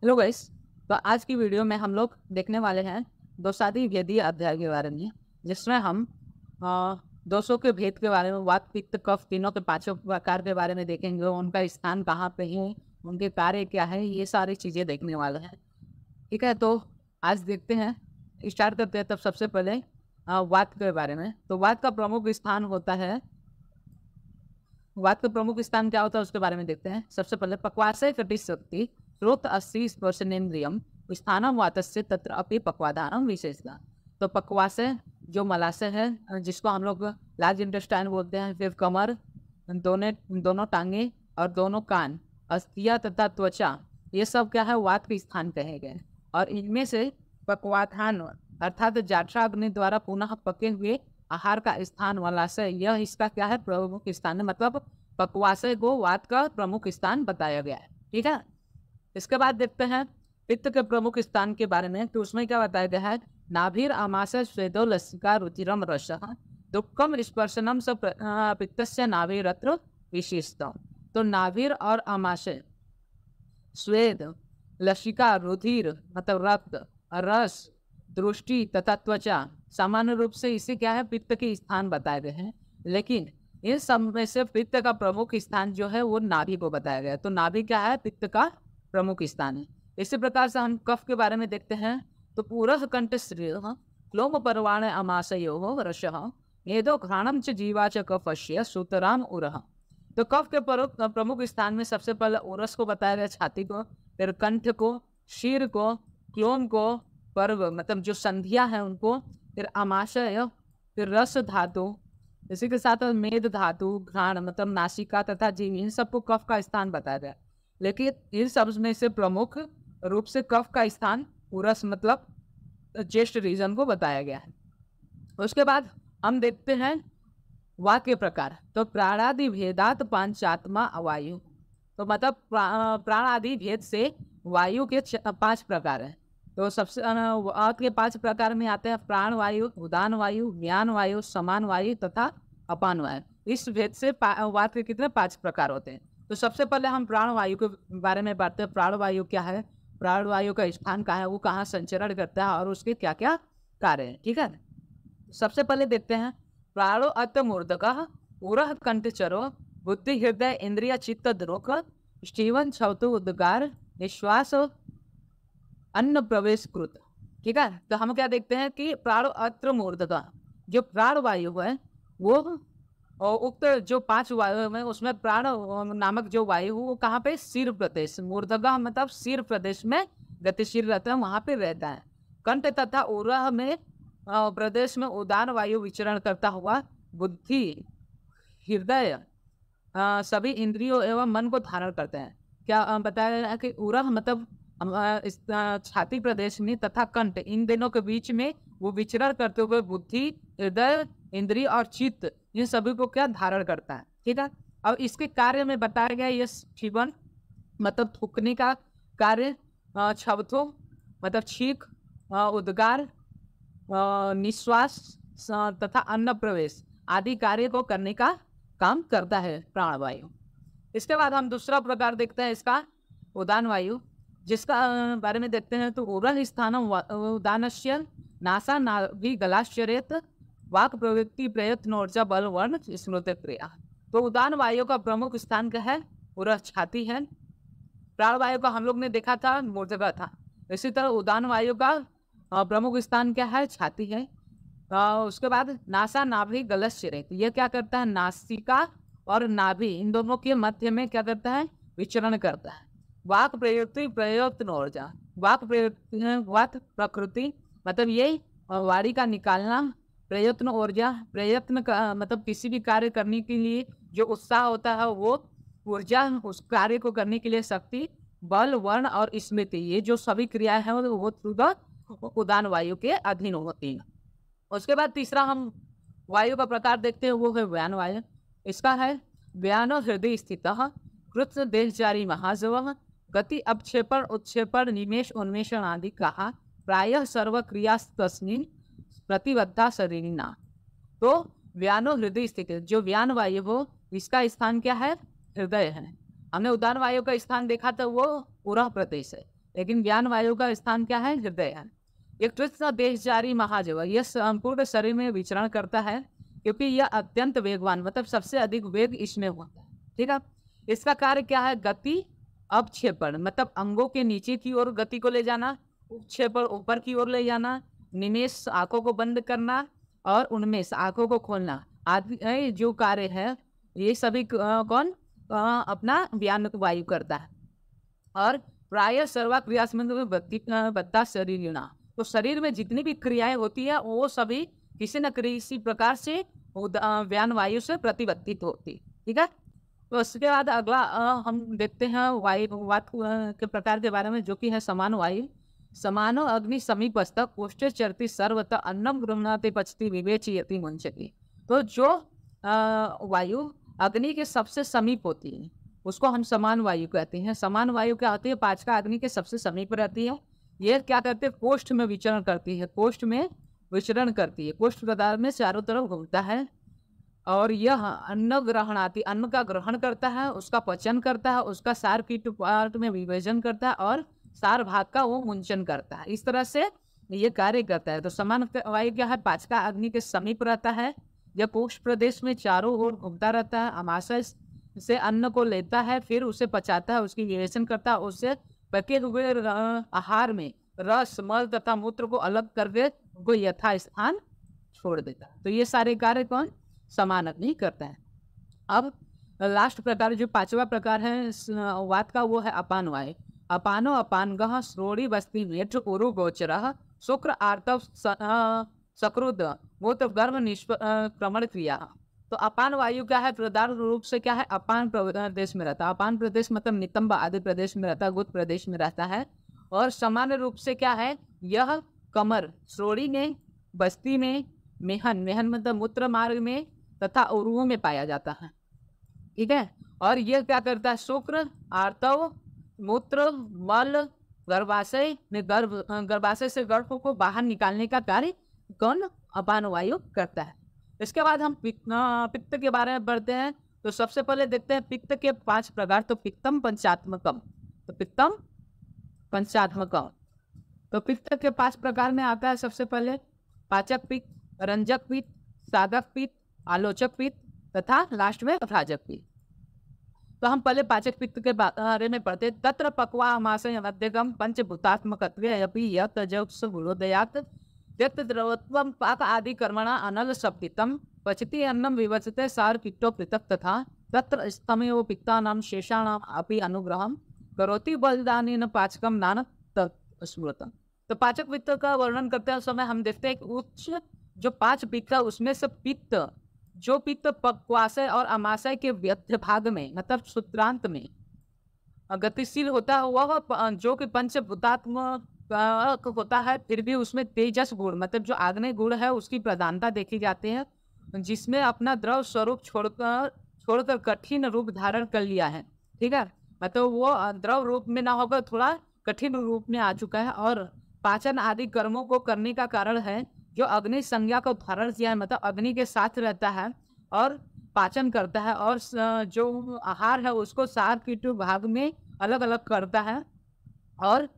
hello guys तो आज की वीडियो में हम लोग देखने वाले हैं दोसादी व्यधि अध्याय के बारे में जिसमें हम दोषों के भेद के बारे में वात पित्त कफ तीनों के पांचों प्रकार के बारे में देखेंगे उनका स्थान कहाँ पे है उनके कार्य क्या है ये सारी चीज़ें देखने वाले हैं ठीक है तो आज देखते हैं स्टार्ट करते हैं तब सबसे पहले वात के बारे में तो वात का प्रमुख स्थान होता है का प्रमुख स्थान क्या होता है उसके बारे में देखते हैं सबसे पहले कटिश शक्ति स्रोत अस्सी स्पर्शनेन्द्रियम स्थानम वातस्य तत्र अपि पक्वाधानम विशेषता तो पकवासय जो मलाशय है जिसको हम लोग लार्ज इंटेस्टाइन बोलते हैं फिर कमर दोनों दोनों टांगे और दोनों कान अस्थिया तथा त्वचा ये सब क्या है वात के स्थान कहे गए और इनमें से पकवाथान अर्थात अग्नि द्वारा पुनः पके हुए आहार का स्थान वाला से यह इसका क्या है प्रमुख स्थान है मतलब पकवासे को वात का प्रमुख स्थान बताया गया है ठीक है इसके बाद देखते हैं पित्त के प्रमुख स्थान के बारे में तो उसमें क्या बताया गया है नाभिर आमाश स्वेदो लसिका रुचिरम रस दुखम स्पर्शनम स पित्त से नाभिरत्र विशेषता तो नाभिर और अमाशय स्वेद लसिका रुधिर मतलब रक्त रस दृष्टि तथा त्वचा सामान्य रूप से इसे क्या है पित्त के स्थान बताए गए हैं लेकिन इन सब में से पित्त का प्रमुख स्थान जो है वो नाभि को बताया गया तो नाभि क्या है पित्त का प्रमुख स्थान है इसी प्रकार से हम कफ के बारे में देखते हैं तो पूरा कंठ श्रेय क्लोम परवाण अमाशयो रस मेदो च जीवा च कफस्य सुतराम उरह तो कफ के प्रमुख स्थान में सबसे पहले उरस को बताया गया छाती को फिर कंठ को शीर को क्लोम को पर्व मतलब जो संधिया है उनको फिर आमाशय फिर रस धातु इसी के साथ मेद धातु घ्राण मतलब नासिका तथा जीव इन सबको कफ का स्थान बताया गया लेकिन इन सब में से प्रमुख रूप से कफ का स्थान उरस मतलब ज्येष्ठ रीजन को बताया गया है उसके बाद हम देखते हैं वाक्य प्रकार तो प्राणादि भेदात पांचात्मा अवायु तो मतलब प्राण आदि भेद से वायु के पांच प्रकार हैं तो सबसे और के पांच प्रकार में आते हैं प्राण वायु उदान वायु ज्ञान वायु समान वायु तथा अपान वायु इस भेद से वात के कितने पांच प्रकार होते हैं तो सबसे पहले हम प्राण वायु के बारे में बात हैं प्राण वायु क्या है प्राण वायु का स्थान कहाँ है वो कहाँ संचरण करता है और उसके क्या क्या कार्य हैं ठीक है सबसे पहले देखते हैं प्राणो अत मूर्धक उरह कंठचरो बुद्धि हृदय इंद्रिय चित्त द्रोक स्टीवन छवतु उद्गार निश्वास अन्न प्रवेश कृत ठीक है तो हम क्या देखते हैं कि प्राण अत्र मुहूर्त जो प्राण वायु है वो और उक्त जो पांच वायु में उसमें प्राण नामक जो वायु वो कहाँ पे सिर प्रदेश मूर्धगा मतलब सिर प्रदेश में गतिशील रहता है वहाँ पे रहता है कंठ तथा उरह में प्रदेश में उदान वायु विचरण करता हुआ बुद्धि हृदय सभी इंद्रियों एवं मन को धारण करते हैं क्या बताया कि उरह मतलब छाती छाती प्रदर्शनी तथा कंठ इन दिनों के बीच में वो विचरण करते हुए बुद्धि हृदय इंद्रिय और चित्त इन सभी को क्या धारण करता है ठीक है अब इसके कार्य में बताया गया ये जीवन मतलब थूकने का कार्य छवथो मतलब छीक उद्गार निश्वास तथा अन्न प्रवेश आदि कार्य को करने का काम करता है प्राणवायु इसके बाद हम दूसरा प्रकार देखते हैं इसका उदान वायु जिसका बारे में देखते हैं तो ओरल स्थान उदानश्य नासा नाभि गलाश्चरित वाक प्रवृत्ति प्रयत्न ऊर्जा बल वर्ण स्मृत क्रिया तो उदान वायु का प्रमुख स्थान क्या है पूरा छाती है प्राण वायु का हम लोग ने देखा था मोर्जा था इसी तरह उदान वायु का प्रमुख स्थान क्या है छाती है उसके बाद नासा नाभि गलत यह क्या करता है नासिका और नाभि इन दोनों के मध्य में क्या करता है विचरण करता है वाक प्रवृत्ति प्रयोत्न ऊर्जा वाक प्रयुक्ति वाक प्रकृति मतलब यही और वारी का निकालना प्रयत्न ऊर्जा प्रयत्न का मतलब किसी भी कार्य करने के लिए जो उत्साह होता है वो ऊर्जा उस कार्य को करने के लिए शक्ति बल वर्ण और स्मृति ये जो सभी क्रियाएं हैं वो थ्रू द उदान वायु के अधीन होती हैं उसके बाद तीसरा हम वायु का प्रकार देखते हैं वो है व्यान वायु इसका है व्यान हृदय स्थित कृष्ण देहचारी महाजव गति अपक्षेपण उत्क्षेपण निमेश उन्मेषण आदि कहा प्राय सर्व क्रिया तस्मिन प्रतिबद्धा ना तो व्यानो हृदय स्थित जो व्यान वायु हो इसका स्थान क्या है हृदय है हमने उदान वायु का स्थान देखा तो वो पूरा प्रदेश है लेकिन व्यान वायु का स्थान क्या है हृदय है एक कृष्ण देश जारी महाजव यह संपूर्ण शरीर में विचरण करता है क्योंकि यह अत्यंत वेगवान मतलब सबसे अधिक वेग इसमें होता है ठीक है इसका कार्य क्या है गति अपक्षेपण मतलब अंगों के नीचे की ओर गति को ले जाना उपक्षेपण ऊपर की ओर ले जाना निमेश आंखों को बंद करना और से आंखों को खोलना आदि जो कार्य है ये सभी कौन अपना व्यान वायु करता है और प्राय सर्वा क्रिया बत्ता शरीर तो शरीर में जितनी भी क्रियाएं होती है वो सभी किसी न किसी प्रकार से व्यान वायु से प्रतिबद्धित होती ठीक है तो उसके बाद अगला आ, हम देखते हैं वायु वात के प्रकार के बारे में जो कि है समान वायु समानो अग्नि समीपस्थ कोष्ठ चरती सर्वत अन्नम गृहणाति पचती विवेचयती मुंशति तो जो वायु अग्नि के सबसे समीप होती है उसको हम समान वायु कहते हैं समान वायु क्या होती है पाँच का अग्नि के सबसे समीप रहती है ये क्या करते हैं कोष्ठ में विचरण करती है कोष्ठ में विचरण करती है कोष्ठ पदार्थ में चारों तरफ घूमता है और यह अन्न ग्रहण आती अन्न का ग्रहण करता है उसका पचन करता है उसका सार कीट पार्ट में विभाजन करता है और सार भाग का वो मुंचन करता है इस तरह से ये कार्य करता है तो समान वायु क्या है पाचका अग्नि के समीप रहता है यह कोष प्रदेश में चारों ओर घूमता रहता है अमाशय से अन्न को लेता है फिर उसे पचाता है उसकी विवेचन करता है उसे पके हुए आहार में रस मल तथा मूत्र को अलग करके उनको यथा स्थान छोड़ देता है तो ये सारे कार्य कौन समानत नहीं करता है अब लास्ट प्रकार जो पांचवा प्रकार है वाद का वो है अपान वाय अपानो अपान गह श्रोणी बस्ती नेत्र उरु गोचर शुक्र आर्तव वो तो गर्भ निष्प्रमण क्रिया तो अपान वायु क्या है प्रधान रूप से क्या है अपान प्रदेश में रहता है अपान प्रदेश मतलब नितंब आदि प्रदेश में रहता है गुप्त प्रदेश में रहता है और सामान्य रूप से क्या है यह कमर श्रोणी में बस्ती में मेहन मेहन मतलब मूत्र मार्ग में तथा उर्वों में पाया जाता है ठीक है और यह क्या करता है शुक्र आर्तव मूत्र मल गर्भाशय में गर्भ गर्भाशय से गर्भ को बाहर निकालने का कार्य गण अपान वायु करता है इसके बाद हम पित्त के बारे में पढ़ते हैं तो सबसे पहले देखते हैं पित्त के पांच प्रकार तो पित्तम पंचात्मकम तो पित्तम पंचात्मकम तो पित्त के पांच प्रकार में आता है सबसे पहले पाचक पित्त रंजक पित्त साधक पित्त आलोचक पित्त तथा लास्ट में राजक पित्त तो हम पहले पाचक पित्त के बारे में पढ़ते तत्र पकवा मासे मध्यगम पंचभूतात्मक गुणोदयात व्यक्त द्रवत्व पाक आदि कर्मणा अनल शब्दितम पचति अन्नम विवचते सार पित्तो पृथक तथा तत्र स्तमेव पित्तानाम शेषाण अपि अनुग्रह करोति बलिदान पाचक नान स्मृतम तो पाचक पित्त का वर्णन करते समय हम देखते हैं उच्च जो पांच पित्त उसमें से पित्त जो पित्त पक्वाशय और अमाशय के व्यथ भाग में मतलब सूत्रांत में गतिशील होता है वह जो कि पंचभूतात्मक होता है फिर भी उसमें तेजस गुण मतलब जो आग्नेय गुण है उसकी प्रधानता देखी जाती है जिसमें अपना द्रव स्वरूप छोड़कर छोड़कर कठिन रूप धारण कर लिया है ठीक है मतलब वो द्रव रूप में ना होकर थोड़ा कठिन रूप में आ चुका है और पाचन आदि कर्मों को करने का कारण है जो अग्नि संज्ञा को धारण किया है मतलब अग्नि के साथ रहता है और पाचन करता है और जो आहार है उसको सार कीटु भाग में अलग अलग करता है और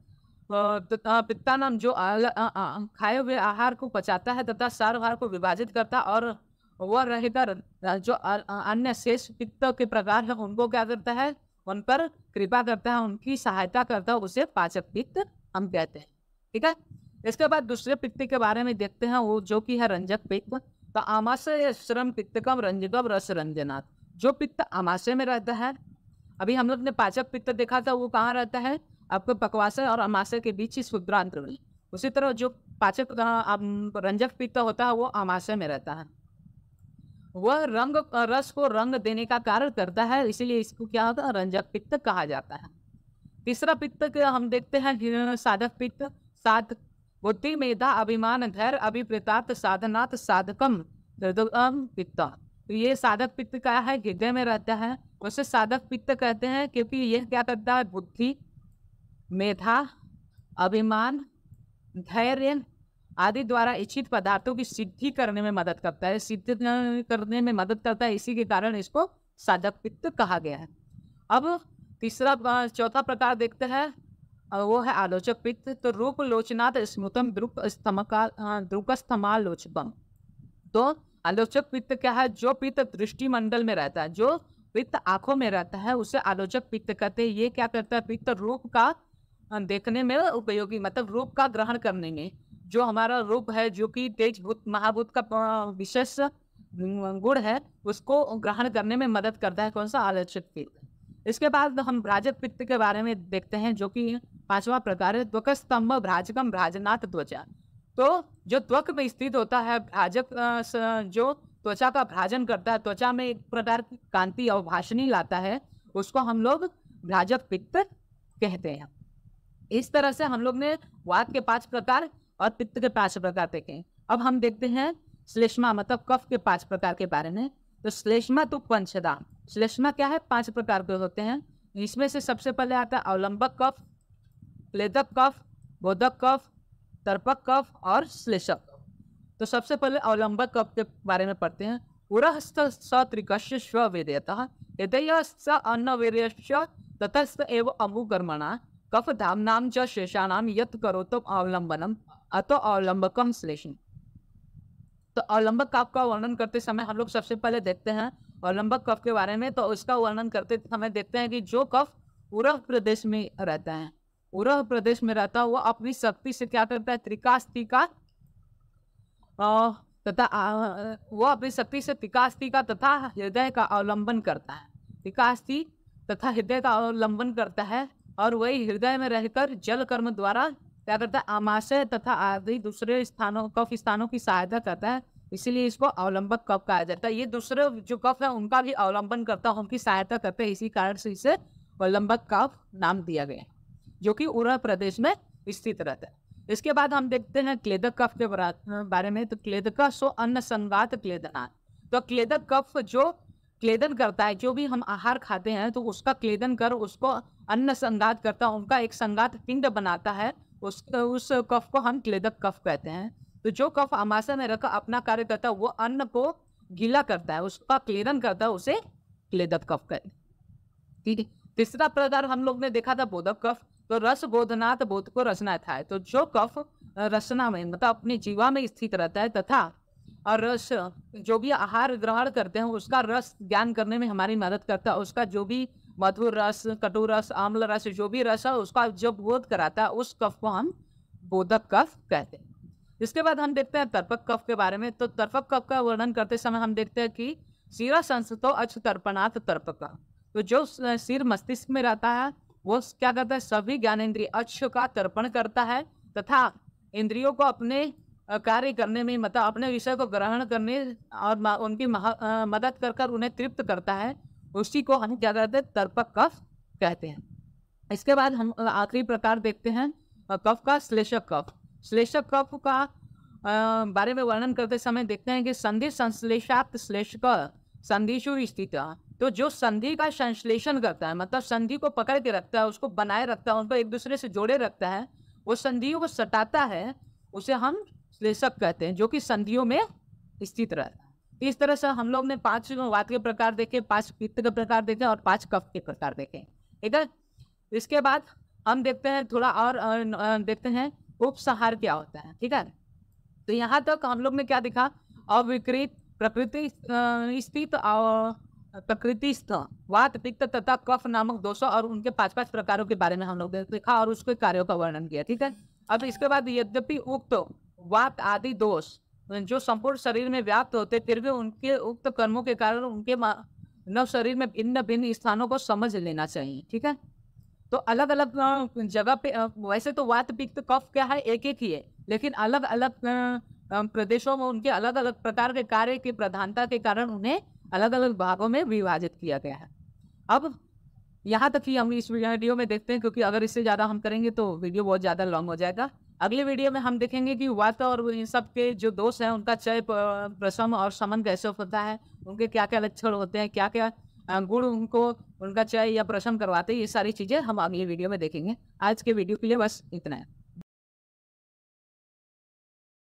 पित्ता नाम जो खाए हुए आहार को पचाता है तथा सार्वहार को विभाजित करता और वह रहकर जो अन्य शेष पित्त के प्रकार है उनको क्या करता है उन पर कृपा करता है उनकी सहायता करता है उसे पाचक पित्त हम कहते हैं ठीक है इसके बाद दूसरे पित्त के बारे में देखते हैं वो जो कि है रंजक पित्त तो आमाशय श्रम पित्तकम रंजकम रस रंजनाथ जो पित्त आमाशय में रहता है अभी हम लोग ने पाचक पित्त देखा था वो कहाँ रहता है आपको पकवाशय और आमाशय के बीच ही शुद्रांत में उसी तरह जो पाचक रंजक पित्त होता है वो आमाशय में रहता है वह रंग रस को रंग देने का कार्य करता है इसीलिए इसको क्या होता है रंजक पित्त कहा जाता है तीसरा पित्त हम देखते हैं साधक पित्त साध बुद्धि मेधा अभिमान धैर्य अभिप्रताप साधनात् साधकम हृदयम पित्ता तो ये साधक पित्त का है हृदय में रहता है उसे साधक पित्त कहते हैं क्योंकि यह क्या करता है बुद्धि मेधा अभिमान धैर्य आदि द्वारा इच्छित पदार्थों की सिद्धि करने में मदद करता है सिद्ध करने में मदद करता है इसी के कारण इसको साधक पित्त कहा गया है अब तीसरा चौथा प्रकार देखते हैं वो है आलोचक पित्त तो रूप लोचनाथ स्मृतम द्रुप स्तमका द्रुप स्तमा लोचतम तो आलोचक पित्त क्या है जो पित्त दृष्टिमंडल में रहता है जो पित्त आंखों में रहता है उसे आलोचक पित्त कहते हैं ये क्या करता है पित्त रूप का देखने में उपयोगी मतलब रूप का ग्रहण करने में जो हमारा रूप है जो कि तेज भूत महाभूत का विशेष गुण है उसको ग्रहण करने में मदद करता है कौन सा आलोचक पित्त इसके बाद हम राजक पित्त के बारे में देखते हैं जो कि पांचवा प्रकार है त्वक स्तंभ भ्राजकम भ्राजनाथ त्वचा तो जो त्वक में स्थित होता है भ्राजक जो त्वचा का भ्राजन करता है त्वचा में एक प्रकार की कांति और भाषणी लाता है उसको हम लोग भ्राजक पित्त कहते हैं इस तरह से हम लोग ने वात के पांच प्रकार और पित्त के पांच प्रकार देखे अब हम देखते हैं श्लेष्मा मतलब कफ के पांच प्रकार के बारे में तो श्लेष्मा तो पंचदा श्लेष्मा क्या है पांच प्रकार के होते हैं इसमें से सबसे पहले आता है अवलंबक कफ लेदक कफ बोधक कफ तर्पक कफ और श्लेषक कफ तो सबसे पहले अवलंबक कफ के बारे में पढ़ते हैं उरहस्त सत्रिकश स्व वेदयत हृदय स अन्न वीरश्च ततस्त एव अमुकर्मणा कफ धामनाम च शेषाणाम यत करो तो अवलंबनम अतो अवलंबकम श्लेषण तो अवलंबक कफ का वर्णन करते समय हम लोग सबसे पहले देखते हैं अवलंबक कफ के बारे में तो उसका वर्णन करते समय देखते हैं कि जो कफ पूर्व प्रदेश में रहता है उरह प्रदेश में रहता हुआ अपनी शक्ति से क्या करता है त्रिकास्ती का तथा वह अपनी शक्ति से त्रिकास्ती का तथा हृदय का अवलंबन करता है त्रिकास्ती तथा हृदय का अवलंबन करता है और वही हृदय में रहकर जल कर्म द्वारा क्या करता है आमाशय तथा आदि दूसरे स्थानों कफ स्थानों की सहायता करता है इसीलिए इसको अवलंबक कप कहा जाता है ये दूसरे जो कफ है उनका भी अवलंबन करता है उनकी सहायता करते हैं इसी कारण से इसे अवलंबक कप नाम दिया गया जो कि उरा प्रदेश में स्थित रहता है इसके बाद हम देखते हैं क्लेदक कफ के बारे में तो क्लेदक सो अन्न संवाद क्लेदना तो क्लेदक कफ जो क्लेदन करता है जो भी हम आहार खाते हैं तो उसका क्लेदन कर उसको अन्न संगात करता है उनका एक संगात पिंड बनाता है उस उस कफ को हम क्लेदक कफ कहते हैं तो जो कफ आमाशा में रखकर अपना कार्य करता है वो अन्न को गीला करता है उसका क्लेदन करता है उसे क्लेदक कफ कहते हैं ठीक है तीसरा प्रकार हम लोग ने देखा था बोधक कफ तो रस गोदनाथ बोध को रचना था तो जो कफ रचना में मतलब अपनी जीवा में स्थित रहता है तथा और रस जो भी आहार ग्रहण करते हैं उसका रस ज्ञान करने में हमारी मदद करता है उसका जो भी मधुर रस कटु रस आम्ल रस जो भी रस है उसका जो बोध कराता है उस कफ को हम बोधक कफ कहते हैं इसके बाद हम देखते हैं तर्पक कफ के बारे में तो तर्पक कफ का वर्णन करते समय हम देखते हैं कि सीरा संस्थो अच तर्पणाथ तर्पक तो जो सिर मस्तिष्क में रहता है वो क्या करता है सभी ज्ञान इंद्रिय अक्ष का तर्पण करता है तथा इंद्रियों को अपने कार्य करने में मतलब अपने विषय को ग्रहण करने और उनकी मदद कर कर उन्हें तृप्त करता है उसी को हम क्या कहते हैं तर्पक कफ कहते हैं इसके बाद हम आखिरी प्रकार देखते हैं कफ का श्लेषक कफ श्लेषक कफ का बारे में वर्णन करते समय देखते हैं कि संधि संश्लेषात श्लेषक संधिशु स्थित तो जो संधि का संश्लेषण करता है मतलब संधि को पकड़ के रखता है उसको बनाए रखता है उसको एक दूसरे से जोड़े रखता है वो संधियों को सटाता है उसे हम श्लेषक कहते हैं जो कि संधियों में स्थित रहता है इस तरह से हम लोग ने पांच वाद के प्रकार देखे पांच पित्त के प्रकार देखे और पांच कफ के प्रकार देखे ठीक है इसके बाद हम देखते हैं थोड़ा और देखते हैं उपसहार क्या होता है ठीक है तो यहाँ तक हम लोग ने क्या देखा अविकृत प्रकृति स्थित और प्रकृति वात पित्त तथा कफ नामक दोषों और उनके पांच पांच प्रकारों के बारे में हम लोग ने देखा और उसके कार्यों का वर्णन किया ठीक है अब इसके बाद यद्यपि उक्त वात आदि दोष जो संपूर्ण शरीर में व्याप्त होते फिर भी उनके उक्त कर्मों के कारण उनके नव शरीर में भिन्न भिन्न स्थानों को समझ लेना चाहिए ठीक है तो अलग अलग जगह पे वैसे तो वात पित्त कफ क्या है एक एक ही है लेकिन अलग अलग प्रदेशों में उनके अलग अलग प्रकार के कार्य की प्रधानता के कारण उन्हें अलग अलग भागों में विभाजित किया गया है अब यहाँ तक ही हम इस वीडियो में देखते हैं क्योंकि अगर इससे ज़्यादा हम करेंगे तो वीडियो बहुत ज़्यादा लॉन्ग हो जाएगा अगले वीडियो में हम देखेंगे कि वात और इन सब के जो दोष हैं उनका चय प्रसम और समन कैसे होता है उनके क्या क्या लक्षण होते हैं क्या क्या गुण उनको उनका चय या प्रसम करवाते हैं ये सारी चीज़ें हम अगले वीडियो में देखेंगे आज के वीडियो के लिए बस इतना है